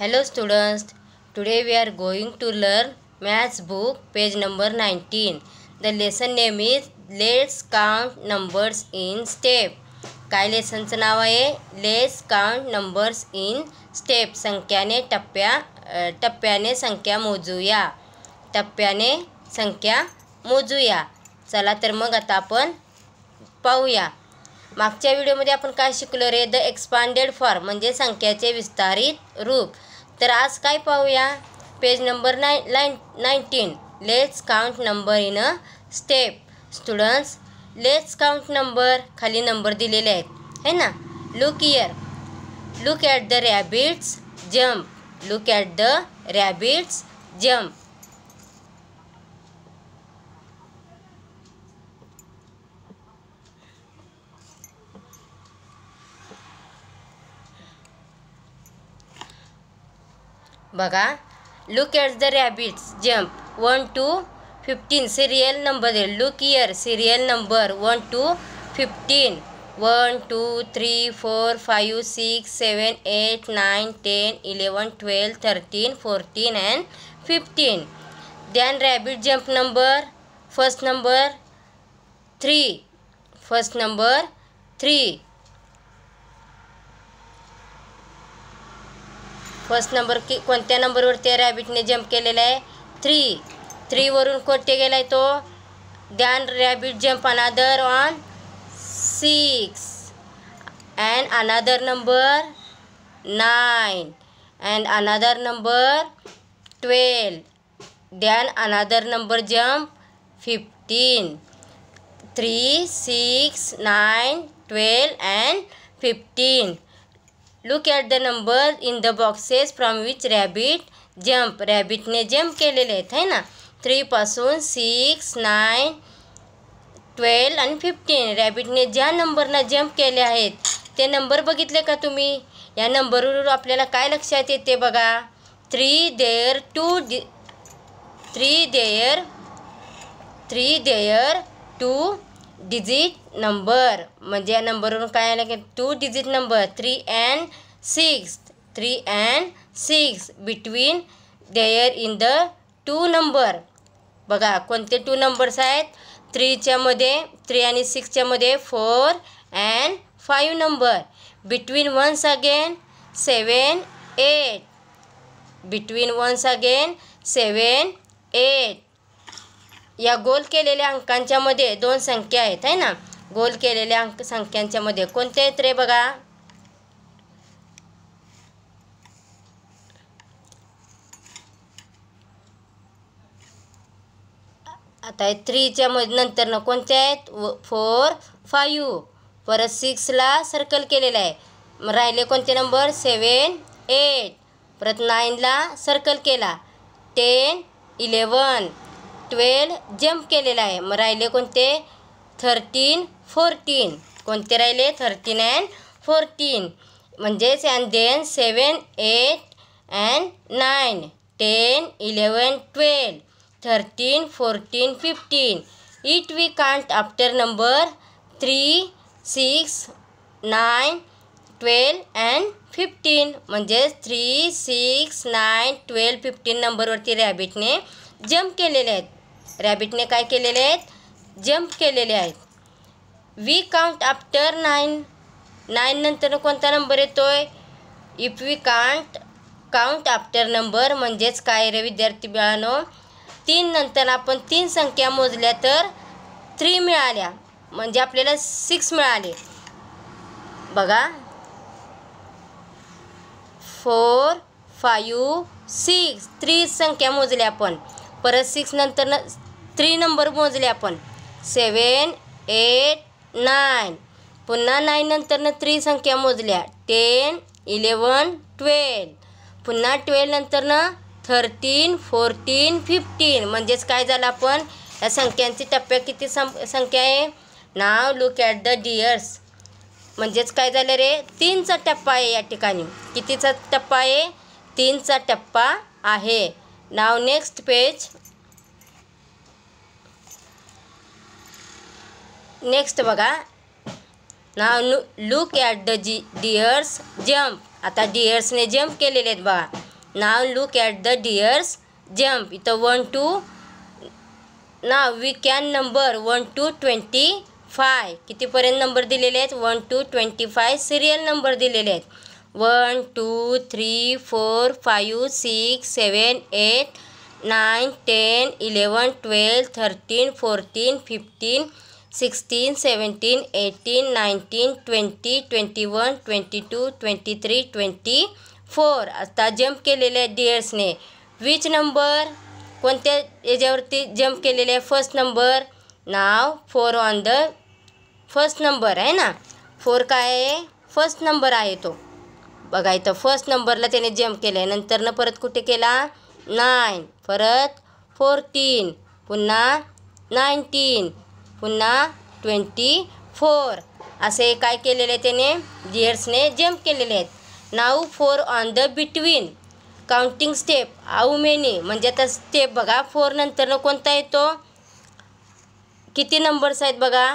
hello students today we are going to learn book book page number 19 the lesson name is let's count numbers in step काय लेसनचं नाव आहे let's count numbers in step संख्याने टप्प्या टप्प्याने संख्या मोजूया टप्प्याने संख्या मोजूया चला तर मग आता आपण पाहूया मागच्या व्हिडिओमध्ये आपण काय शिकलो रे द एक्सपांडेड फॉर्म म्हणजे संख्याचे विस्तारित रूप तर आज काय पाहूया page number nine line nineteen let's count number in a step students let's count number खाली नंबर दिलेले आहेत है ना look here look at the rabbits jump look at the rabbits jump बघा look at the rabbits jump one two fifteen serial number दे look here serial number one two fifteen one two three four five six seven eight nine ten eleven twelve thirteen fourteen and fifteen then rabbit jump number first number three first number three first number की कोणत्या नंबरवरती ने jump के लिए three three वरुण गेला तो then rabbit jump another one six and another number nine and another number twelve then another number jump fifteen three six nine twelve and fifteen look at the number in the boxes from which rabbit jump रॅबिटने jump केलेले आहेत है ना थ्रीपासून six nine twelve आणि fifteen रॅबिटने ज्या नंबरना जम्प केले आहेत ते नंबर बघितले का तुम्ही या नंबरवर आपल्याला काय लक्षात येते बघा three there two three there three there two digit number म्हणजे या नंबरवरून काय आलं की two digit number three and six three and six between there in the two number बघा कोणते टू नंबर्स आहेत थ्रीच्यामध्ये थ्री आणि सिक्सच्यामध्ये four and five number between once again seven eight between once again seven eight या गोल केलेल्या अंकांच्यामध्ये दोन संख्या आहेत आहे ना गोल केलेल्या अंक संख्यांच्यामध्ये कोणत्या कोणते आहेत रे बघा आता थ्रीच्या मध्ये नंतर ना कोणते आहेत फोर फाईव्ह परत सिक्सला सर्कल केलेला आहे राहिले कोणते नंबर सेवन एट परत नाईनला सर्कल केला टेन इलेवन ट्वेल्व जम्प केलेला आहे मग राहिले कोणते थर्टीन फोर्टीन कोणते राहिले थर्टीन अँड फोर्टीन म्हणजेच and then seven eight and nine ten eleven twelve thirteen fourteen fifteen it we count after number three six nine twelve and fifteen म्हणजेच three six nine twelve fifteen नंबरवरती रॅबिटने jump केलेले आहेत रॅबिटने काय केलेले आहेत jump केलेले आहेत we count after nine nine नंतर कोणता नंबर येतो आहे if we count count after number म्हणजेच काय रे विद्यार्थी मिळानो तीन नंतर आपण तीन संख्या मोजल्या तर थ्री मिळाल्या म्हणजे आपल्याला सिक्स मिळाले बघा फोर फायू सिक्स थ्री संख्या मोजल्या आपण परत सिक्स नंतर थ्री नंबर मोजले आपण सेवन एट नाईन पुन्हा नाईन नंतरनं थ्री संख्या मोजल्या टेन इलेवन ट्वेल पुन्हा ट्वेल नंतरनं थर्टीन फोर्टीन फिफ्टीन म्हणजेच काय झालं आपण या संख्यांची टप्प्या किती संख्या आहे नाव लुक ॲट द डियर्स म्हणजेच काय झालं रे तीनचा टप्पा आहे या ठिकाणी कितीचा टप्पा आहे तीनचा टप्पा आहे नाव नेक्स्ट पेज नेक्स्ट बघा नाव लुक ॲट द जी डिअर्स जम्प आता डिअर्सने जम्प केलेले आहेत बघा नाव look at the deers jump इथं वन टू नाव we can number one two twenty five कितीपर्यंत नंबर दिलेले आहेत one two twenty five serial number दिलेले आहेत one two three four five six seven eight nine ten eleven twelve thirteen fourteen fifteen sixteen seventeen eighteen nineteen twenty twenty one twenty two twenty three twenty four आता jump केलेले आहे डिअर्सने which number कोणत्या याच्यावरती jump केलेले आहे first number नाव four on the first number आहे ना फोर काय आहे फर्स्ट नंबर आहे तो बघा इथं फर्स्ट नंबरला त्याने जम्प केलं आहे नंतरनं परत कुठे केला नाईन परत फोरटीन पुन्हा नाईन्टीन पुन्हा ट्वेंटी फोर असे काय केलेले आहे त्याने डिअर्सने जम्प केलेले आहेत now four on the between counting step how many म्हणजे आता स्टेप बघा फोर नंतरनं कोणता येतो किती नंबर्स आहेत बघा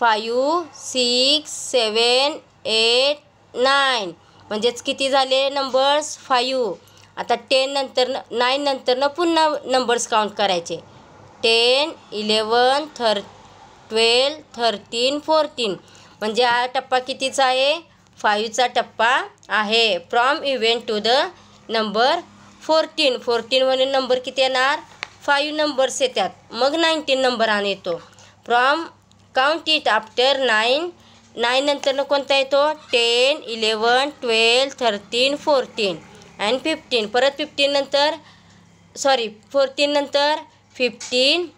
five six seven eight nine म्हणजेच किती झाले नंबर्स फायू आता टेन नंतर नाईन नंतरनं पुन्हा नंबर्स काउंट करायचे टेन इलेवन थर ट्वेल थर्टीन फोर्टीन म्हणजे हा टप्पा कितीचा आहे फाईव्हचा टप्पा आहे from event to the number fourteen fourteen म्हणून नंबर किती येणार फाईव्ह नंबर्स येतात मग नाईन्टीन नंबर आणि येतो from count it after nine nine नंतरनं कोणता येतो ten eleven twelve thirteen fourteen and fifteen परत फिफ्टीन नंतर सॉरी फोर्टीन नंतर fifteen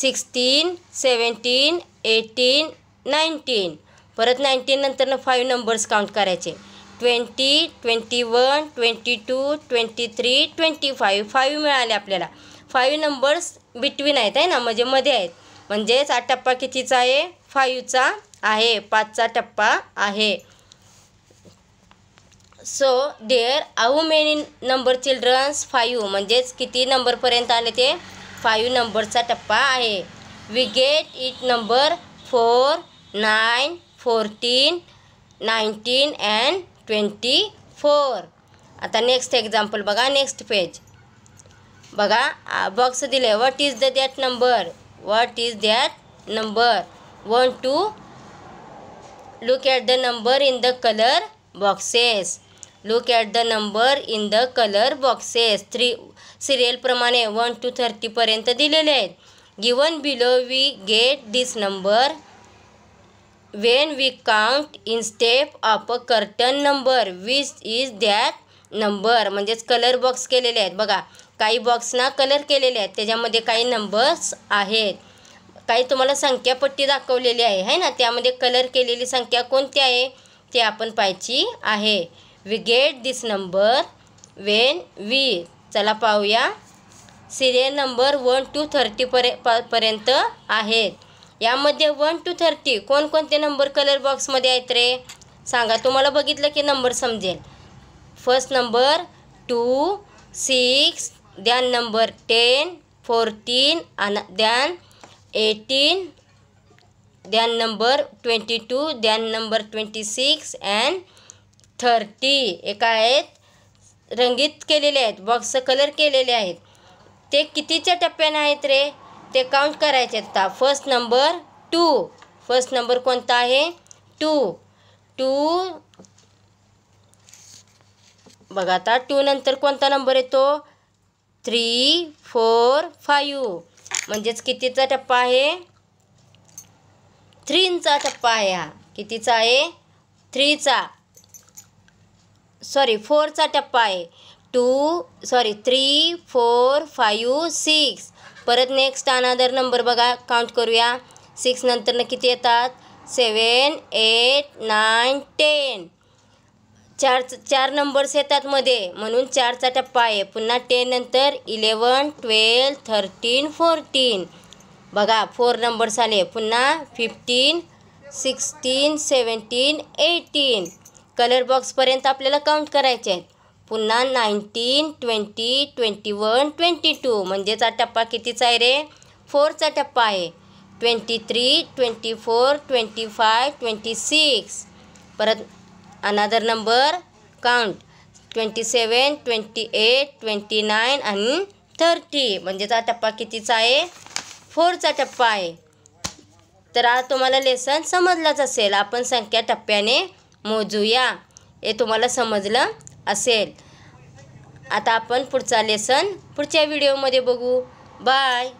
sixteen seventeen eighteen nineteen परत नाईन्टीन नंतरनं फाईव्ह नंबर्स काउंट करायचे twenty twenty one twenty two twenty three twenty five five मिळाले आपल्याला फाईव्ह नंबर्स बिटवीन आहेत आहे ना म्हणजे मध्ये आहेत म्हणजेच हा टप्पा कितीचा आहे फाईव्हचा आहे पाचचा टप्पा आहे so there how many number children's five म्हणजेच किती नंबरपर्यंत आले ते फाईव्ह नंबरचा टप्पा आहे we get it number four nine fourteen nineteen and twenty four आता नेक्स्ट एक्झाम्पल बघा नेक्स्ट पेज बघा बॉक्स दिले what is the that number what is that number one two look at the number in the colour boxes look at the number in the colour boxes three सिरियलप्रमाणे one two थर्टीपर्यंत दिलेले आहेत given below we get this number when we count in step up a certain number which is that number म्हणजेच colour box केलेले आहेत बघा काही बॉक्सना colour केलेले आहेत त्याच्यामध्ये काही नंबर्स आहेत काही तुम्हाला संख्यापट्टी दाखवलेली आहे है ना त्यामध्ये कलर केलेली संख्या कोणती आहे ते आपण पाहायची आहे we get this number when we चला पाहूया serial number one two thirty पर्य पर्यंत आहेत यामध्ये वन टू थर्टी कोणकोणते नंबर कलर बॉक्समध्ये आहेत रे सांगा तुम्हाला बघितलं की नंबर समजेल first number two six then number ten fourteen आणि then eighteen then number twenty two then number twenty six and thirty एक आहेत रंगीत केलेले आहेत बॉक्स कलर केलेले आहेत ते कितीच्या टप्प्याने आहेत रे ते काउंट करायचे आता first number two first number कोणता आहे टू टू बघा आता टू नंतर कोणता नंबर येतो थ्री फोर फाईव्ह म्हणजेच कितीचा टप्पा आहे थ्रींचा टप्पा आहे हा कितीचा आहे थ्रीचा सॉरी फोरचा टप्पा आहे two sorry three four five six परत नेक्स्ट अनादर नंबर बघा काउंट करूया सिक्स नंतरनं किती येतात सेवेन एट नाईन टेन चार चार नंबर्स येतात मध्ये म्हणून चारचा टप्पा आहे पुन्हा टेन नंतर इलेवन ट्वेल्व थर्टीन फोर्टीन बघा फोर नंबर्स आले पुन्हा fifteen sixteen seventeen eighteen colour बॉक्सपर्यंत आपल्याला काउंट करायचे आहेत पुन्हा nineteen twenty twenty one twenty two म्हणजेचा टप्पा कितीचा आहे रे फोरचा टप्पा आहे twenty three twenty four twenty five twenty six परत another number count twenty seven twenty eight twenty nine आणि थर्टी म्हणजेचा टप्पा कितीचा आहे फोरचा टप्पा आहे तर आता तुम्हाला लेसन समजलाच असेल आपण संख्या टप्प्याने मोजूया हे तुम्हाला समजलं असेल आता आपण पुढचा लेसन पुढच्या व्हिडिओमध्ये बघू बाय